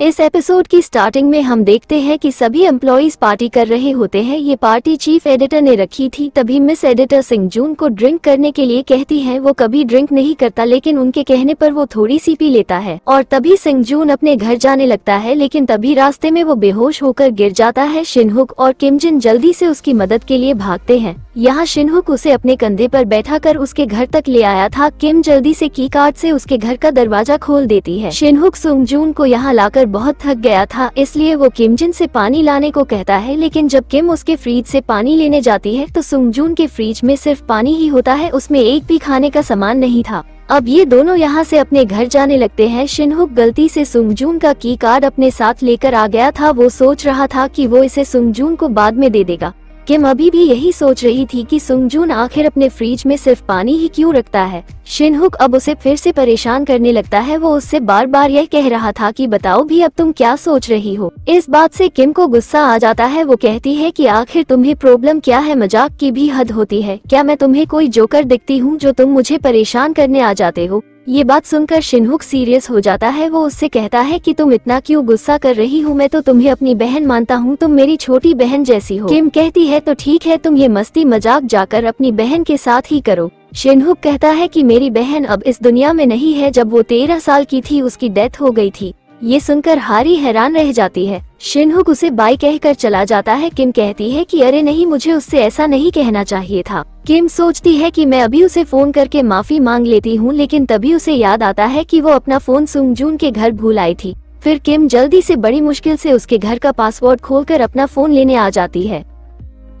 इस एपिसोड की स्टार्टिंग में हम देखते हैं कि सभी एम्प्लॉयज पार्टी कर रहे होते हैं ये पार्टी चीफ एडिटर ने रखी थी तभी मिस एडिटर सिंह जून को ड्रिंक करने के लिए कहती है वो कभी ड्रिंक नहीं करता लेकिन उनके कहने पर वो थोड़ी सी पी लेता है और तभी सिंह जून अपने घर जाने लगता है लेकिन तभी रास्ते में वो बेहोश होकर गिर जाता है शिनहुक और किमजिन जल्दी ऐसी उसकी मदद के लिए भागते हैं यहाँ शिनहुक उसे अपने कंधे पर बैठाकर उसके घर तक ले आया था किम जल्दी से की कार्ड से उसके घर का दरवाजा खोल देती है शिनहुक सुंगजून को यहाँ लाकर बहुत थक गया था इसलिए वो किमजिन से पानी लाने को कहता है लेकिन जब किम उसके फ्रिज से पानी लेने जाती है तो सुंगजून के फ्रिज में सिर्फ पानी ही होता है उसमें एक भी खाने का सामान नहीं था अब ये दोनों यहाँ से अपने घर जाने लगते हैं शिनहुक गलती से सुंगजून का की कार्ड अपने साथ लेकर आ गया था वो सोच रहा था कि वो इसे सुंगजून को बाद में दे देगा किम अभी भी यही सोच रही थी कि सुंगजून आखिर अपने फ्रिज में सिर्फ पानी ही क्यों रखता है शिनहुक अब उसे फिर से परेशान करने लगता है वो उससे बार बार यह कह रहा था कि बताओ भी अब तुम क्या सोच रही हो इस बात से किम को गुस्सा आ जाता है वो कहती है कि आखिर तुम्हें प्रॉब्लम क्या है मजाक की भी हद होती है क्या मैं तुम्हें कोई जोकर दिखती हूँ जो तुम मुझे परेशान करने आ जाते हो ये बात सुनकर शिनहुक सीरियस हो जाता है वो उससे कहता है कि तुम इतना क्यों गुस्सा कर रही हो मैं तो तुम्हें अपनी बहन मानता हूँ तुम मेरी छोटी बहन जैसी हो किम कहती है तो ठीक है तुम ये मस्ती मजाक जाकर अपनी बहन के साथ ही करो शिनहुक कहता है कि मेरी बहन अब इस दुनिया में नहीं है जब वो तेरह साल की थी उसकी डेथ हो गई थी ये सुनकर हारी हैरान रह जाती है शिनहुक उसे बाई कहकर चला जाता है किम कहती है कि अरे नहीं मुझे उससे ऐसा नहीं कहना चाहिए था किम सोचती है कि मैं अभी उसे फोन करके माफी मांग लेती हूँ लेकिन तभी उसे याद आता है कि वो अपना फोन सुंगजून के घर भूल आई थी फिर किम जल्दी से बड़ी मुश्किल से उसके घर का पासवर्ड खोलकर अपना फोन लेने आ जाती है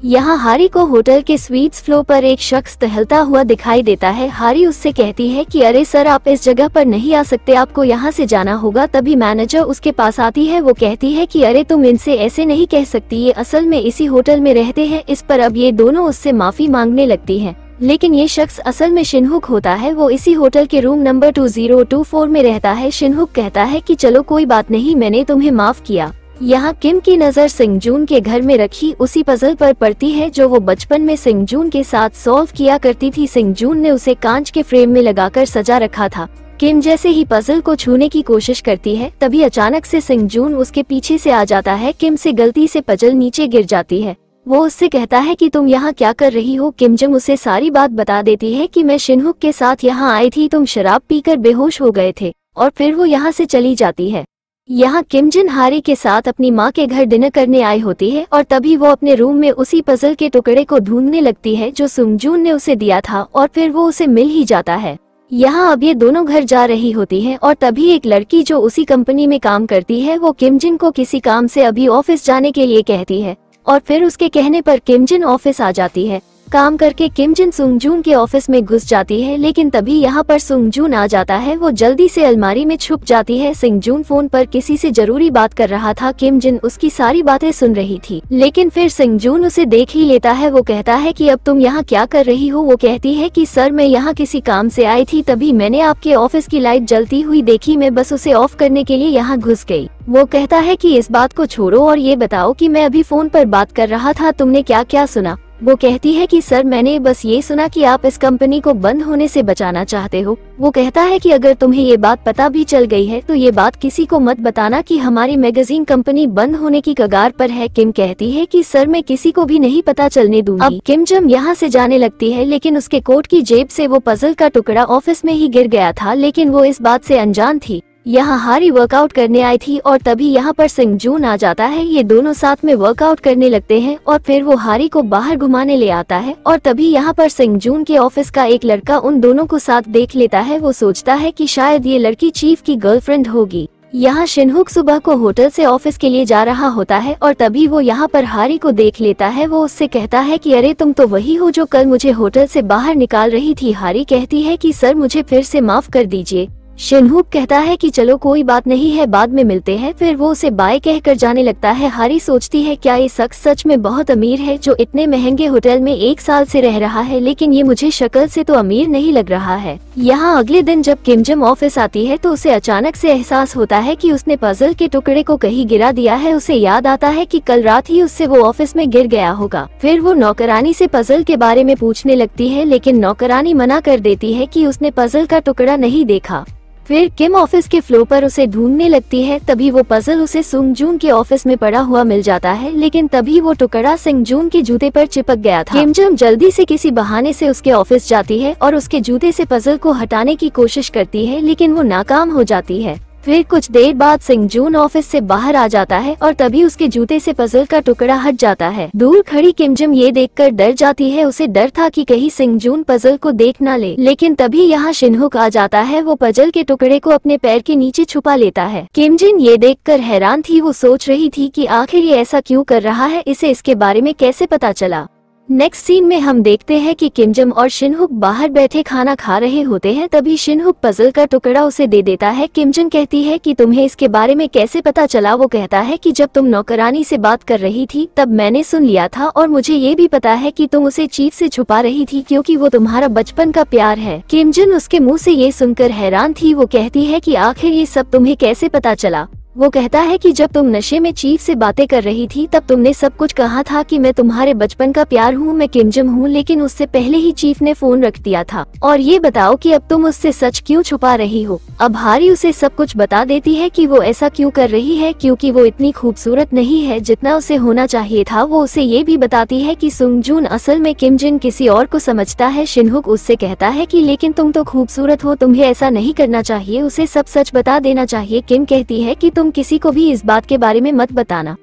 यहाँ हारी को होटल के स्वीट्स फ्लो पर एक शख्स टहलता हुआ दिखाई देता है हारी उससे कहती है कि अरे सर आप इस जगह पर नहीं आ सकते आपको यहाँ से जाना होगा तभी मैनेजर उसके पास आती है वो कहती है कि अरे तुम इनसे ऐसे नहीं कह सकती ये असल में इसी होटल में रहते हैं इस पर अब ये दोनों उससे माफी मांगने लगती है लेकिन ये शख्स असल में शिनहुक होता है वो इसी होटल के room number two zero two four में रहता है शिनहुक कहता है की चलो कोई बात नहीं मैंने तुम्हें माफ किया यहाँ किम की नज़र सिंगजून के घर में रखी उसी पजल पर पड़ती है जो वो बचपन में सिंगजून के साथ सॉल्व किया करती थी सिंगजून ने उसे कांच के फ्रेम में लगाकर सजा रखा था किम जैसे ही पजल को छूने की कोशिश करती है तभी अचानक से सिंगजून उसके पीछे से आ जाता है किम से गलती से पजल नीचे गिर जाती है वो उससे कहता है कि तुम यहाँ क्या कर रही हो जम उसे सारी बात बता देती है कि मैं शिनहुक के साथ यहाँ आई थी तुम शराब पीकर बेहोश हो गए थे और फिर वो यहाँ से चली जाती है यहाँ किमजिन हारी के साथ अपनी माँ के घर डिनर करने आई होती है और तभी वो अपने रूम में उसी पजल के टुकड़े को ढूंढने लगती है जो सुमजून ने उसे दिया था और फिर वो उसे मिल ही जाता है यहाँ अब ये दोनों घर जा रही होती है और तभी एक लड़की जो उसी कंपनी में काम करती है वो किमजिन को किसी काम से अभी ऑफिस जाने के लिए कहती है और फिर उसके कहने पर किमजिन ऑफिस आ जाती है काम करके किम जिन सुंगजून के ऑफिस में घुस जाती है लेकिन तभी यहाँ पर सुंगजून आ जाता है वो जल्दी से अलमारी में छुप जाती है सिंगजून फोन पर किसी से जरूरी बात कर रहा था किम जिन उसकी सारी बातें सुन रही थी लेकिन फिर सिंगजून उसे देख ही लेता है वो कहता है कि अब तुम यहाँ क्या कर रही हो वो कहती है की सर मैं यहाँ किसी काम से आई थी तभी मैंने आपके ऑफिस की लाइट जलती हुई देखी मैं बस उसे ऑफ करने के लिए यहाँ घुस गयी वो कहता है कि इस बात को छोड़ो और ये बताओ कि मैं अभी फोन पर बात कर रहा था तुमने क्या क्या सुना वो कहती है कि सर मैंने बस ये सुना कि आप इस कंपनी को बंद होने से बचाना चाहते हो वो कहता है कि अगर तुम्हें ये बात पता भी चल गई है तो ये बात किसी को मत बताना कि हमारी मैगजीन कंपनी बंद होने की कगार पर है किम कहती है कि सर मैं किसी को भी नहीं पता चलने दूंगी अब किम जम यहाँ से जाने लगती है लेकिन उसके कोट की जेब ऐसी वो पजल का टुकड़ा ऑफिस में ही गिर गया था लेकिन वो इस बात ऐसी अनजान थी यहाँ हारी वर्कआउट करने आई थी और तभी यहाँ पर सिंह जून आ जाता है ये दोनों साथ में वर्कआउट करने लगते हैं और फिर वो हारी को बाहर घुमाने ले आता है और तभी यहाँ पर सिंह जून के ऑफिस का एक लड़का उन दोनों को साथ देख लेता है वो सोचता है की शायद ये लड़की चीफ की गर्लफ्रेंड होगी यहाँ शिनहुक सुबह को होटल से ऑफिस के लिए जा रहा होता है और तभी वो यहाँ पर हारी को देख लेता है वो उससे कहता है कि अरे तुम तो वही हो जो कल मुझे होटल से बाहर निकाल रही थी हारी कहती है कि सर मुझे फिर से माफ कर दीजिए शिनहुक कहता है कि चलो कोई बात नहीं है बाद में मिलते हैं फिर वो उसे बाय कहकर जाने लगता है हारी सोचती है क्या ये शख्स सच में बहुत अमीर है जो इतने महंगे होटल में एक साल से रह रहा है लेकिन ये मुझे शक्ल से तो अमीर नहीं लग रहा है यहाँ अगले दिन जब किमजम ऑफिस आती है तो उसे अचानक ऐसी एहसास होता है की उसने पजल के टुकड़े को कहीं गिरा दिया है उसे याद आता है की कल रात ही उससे वो ऑफिस में गिर गया होगा फिर वो नौकरानी ऐसी पजल के बारे में पूछने लगती है लेकिन नौकरानी मना कर देती है की उसने पजल का टुकड़ा नहीं देखा फिर किम ऑफिस के फ्लो पर उसे ढूंढने लगती है तभी वो पजल उसे सुंग जून के ऑफिस में पड़ा हुआ मिल जाता है लेकिन तभी वो टुकड़ा सिंह जून के जूते पर चिपक गया था किम जल्दी से किसी बहाने से उसके ऑफिस जाती है और उसके जूते से पजल को हटाने की कोशिश करती है लेकिन वो नाकाम हो जाती है फिर कुछ देर बाद सिंह जून ऑफिस से बाहर आ जाता है और तभी उसके जूते से पजल का टुकड़ा हट जाता है दूर खड़ी किमजिम ये देखकर डर जाती है उसे डर था कि कहीं सिंह जून पजल को देख न ले लेकिन तभी यहाँ शिनहुक आ जाता है वो पजल के टुकड़े को अपने पैर के नीचे छुपा लेता है किमजिन ये देख हैरान थी वो सोच रही थी की आखिर ये ऐसा क्यूँ कर रहा है इसे इसके बारे में कैसे पता चला नेक्स्ट सीन में हम देखते हैं कि किमजम और शिनहुक बाहर बैठे खाना खा रहे होते हैं तभी शिनहुक पजल का टुकड़ा उसे दे देता है किमजन कहती है कि तुम्हें इसके बारे में कैसे पता चला वो कहता है कि जब तुम नौकरानी से बात कर रही थी तब मैंने सुन लिया था और मुझे ये भी पता है कि तुम उसे चीफ से छुपा रही थी क्योंकि वो तुम्हारा बचपन का प्यार है किमजन उसके मुँह से ये सुनकर हैरान थी वो कहती है की आखिर ये सब तुम्हें कैसे पता चला वो कहता है कि जब तुम नशे में चीफ से बातें कर रही थी तब तुमने सब कुछ कहा था कि मैं तुम्हारे बचपन का प्यार हूँ मैं किमजम हूँ लेकिन उससे पहले ही चीफ ने फोन रख दिया था और ये बताओ कि अब तुम उससे सच क्यों छुपा रही हो अब हारी उसे सब कुछ बता देती है कि वो ऐसा क्यों कर रही है क्योंकि वो इतनी खूबसूरत नहीं है जितना उसे होना चाहिए था वो उसे ये भी बताती है की सुंगजून असल में किमजिन किसी और को समझता है शिनहुक उससे कहता है की लेकिन तुम तो खूबसूरत हो तुम्हें ऐसा नहीं करना चाहिए उसे सब सच बता देना चाहिए किम कहती है की तुम तुम किसी को भी इस बात के बारे में मत बताना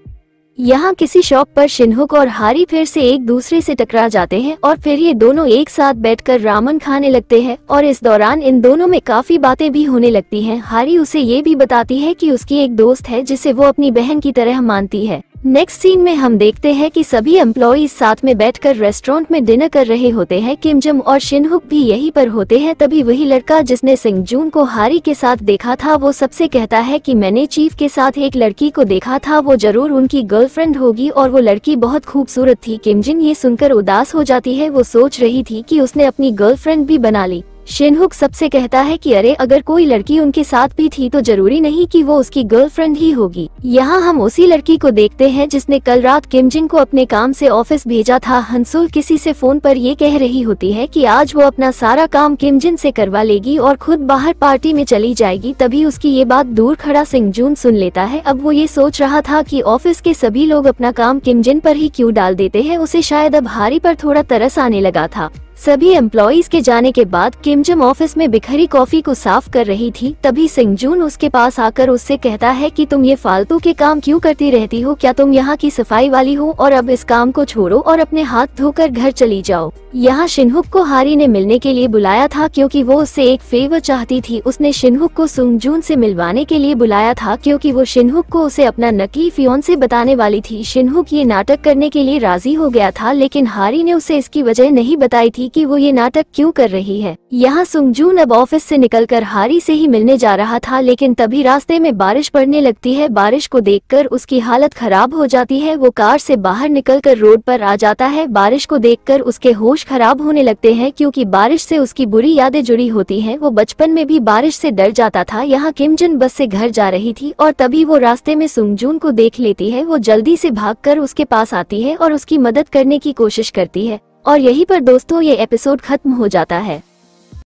यहाँ किसी शॉप पर शिन्हुक और हारी फिर से एक दूसरे से टकरा जाते हैं और फिर ये दोनों एक साथ बैठकर रामन खाने लगते हैं और इस दौरान इन दोनों में काफी बातें भी होने लगती हैं। हारी उसे ये भी बताती है कि उसकी एक दोस्त है जिसे वो अपनी बहन की तरह मानती है नेक्स्ट सीन में हम देखते हैं कि सभी एम्प्लॉज साथ में बैठकर रेस्टोरेंट में डिनर कर रहे होते हैं किमजम और शिनहुक भी यहीं पर होते हैं तभी वही लड़का जिसने सिंह जून को हारी के साथ देखा था वो सबसे कहता है कि मैंने चीफ के साथ एक लड़की को देखा था वो जरूर उनकी गर्लफ्रेंड होगी और वो लड़की बहुत खूबसूरत थी किमजिन ये सुनकर उदास हो जाती है वो सोच रही थी की उसने अपनी गर्लफ्रेंड भी बना ली शेनहुक सबसे कहता है कि अरे अगर कोई लड़की उनके साथ भी थी तो जरूरी नहीं कि वो उसकी गर्लफ्रेंड ही होगी यहाँ हम उसी लड़की को देखते हैं जिसने कल रात किमजिन को अपने काम से ऑफिस भेजा था हंसुल किसी से फोन पर ये कह रही होती है कि आज वो अपना सारा काम किमजिन से करवा लेगी और खुद बाहर पार्टी में चली जाएगी तभी उसकी ये बात दूर खड़ा सिंह जून सुन लेता है अब वो ये सोच रहा था की ऑफिस के सभी लोग अपना काम किमजिन पर ही क्यूँ डाल देते है उसे शायद अब हारी पर थोड़ा तरस आने लगा था सभी एम्प्लॉज के जाने के बाद किमजम ऑफिस में बिखरी कॉफी को साफ कर रही थी तभी सिंगजून उसके पास आकर उससे कहता है कि तुम ये फालतू के काम क्यों करती रहती हो क्या तुम यहाँ की सफाई वाली हो और अब इस काम को छोड़ो और अपने हाथ धोकर घर चली जाओ यहाँ शिनहुक को हारी ने मिलने के लिए बुलाया था क्योंकि वो उससे एक फेवर चाहती थी उसने शिनहुक को सुंगजून से मिलवाने के लिए बुलाया था क्योंकि वो शिनहुक को उसे अपना नकली फियोन से बताने वाली थी शिनहुक ये नाटक करने के लिए राजी हो गया था लेकिन हारी ने उसे इसकी वजह नहीं बताई थी थी कि वो ये नाटक क्यों कर रही है यहाँ सुंगजून अब ऑफिस से निकलकर हारी से ही मिलने जा रहा था लेकिन तभी रास्ते में बारिश पड़ने लगती है बारिश को देखकर उसकी हालत खराब हो जाती है वो कार से बाहर निकलकर रोड पर आ जाता है बारिश को देख उसके होश खराब होने लगते है क्यूँकी बारिश ऐसी उसकी बुरी यादें जुड़ी होती है वो बचपन में भी बारिश ऐसी डर जाता था यहाँ किमजन बस ऐसी घर जा रही थी और तभी वो रास्ते में सुंगजून को देख लेती है वो जल्दी ऐसी भाग उसके पास आती है और उसकी मदद करने की कोशिश करती है और यहीं पर दोस्तों ये एपिसोड खत्म हो जाता है